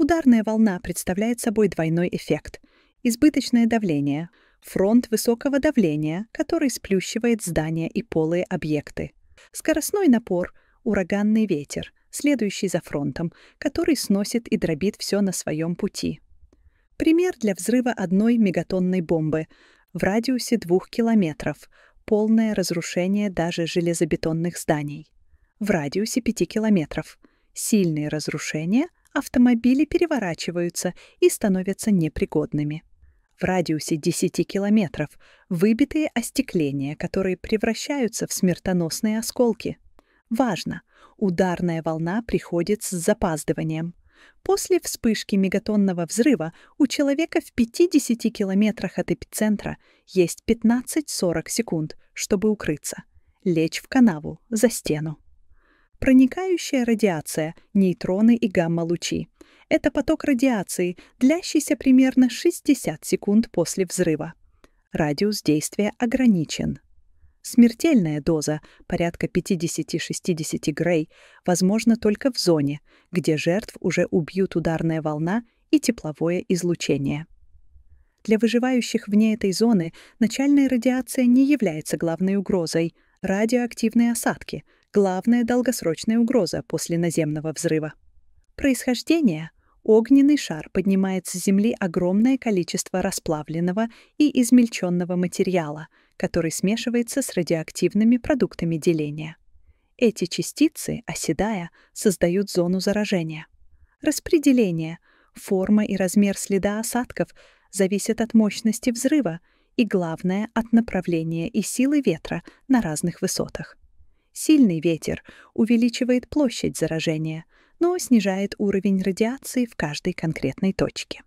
Ударная волна представляет собой двойной эффект. Избыточное давление — фронт высокого давления, который сплющивает здания и полые объекты. Скоростной напор — ураганный ветер, следующий за фронтом, который сносит и дробит все на своем пути. Пример для взрыва одной мегатонной бомбы в радиусе двух километров, полное разрушение даже железобетонных зданий. В радиусе 5 километров — сильные разрушения — автомобили переворачиваются и становятся непригодными. В радиусе 10 километров выбитые остекления, которые превращаются в смертоносные осколки. Важно, ударная волна приходит с запаздыванием. После вспышки мегатонного взрыва у человека в 50 километрах от эпицентра есть 15-40 секунд, чтобы укрыться, лечь в канаву, за стену. Проникающая радиация, нейтроны и гамма-лучи. Это поток радиации, длящийся примерно 60 секунд после взрыва. Радиус действия ограничен. Смертельная доза, порядка 50-60 грей, возможна только в зоне, где жертв уже убьют ударная волна и тепловое излучение. Для выживающих вне этой зоны начальная радиация не является главной угрозой. Радиоактивные осадки — главная долгосрочная угроза после наземного взрыва. Происхождение огненный шар поднимает с Земли огромное количество расплавленного и измельченного материала, который смешивается с радиоактивными продуктами деления. Эти частицы, оседая, создают зону заражения. Распределение, форма и размер следа осадков зависят от мощности взрыва и, главное, от направления и силы ветра на разных высотах. Сильный ветер увеличивает площадь заражения, но снижает уровень радиации в каждой конкретной точке.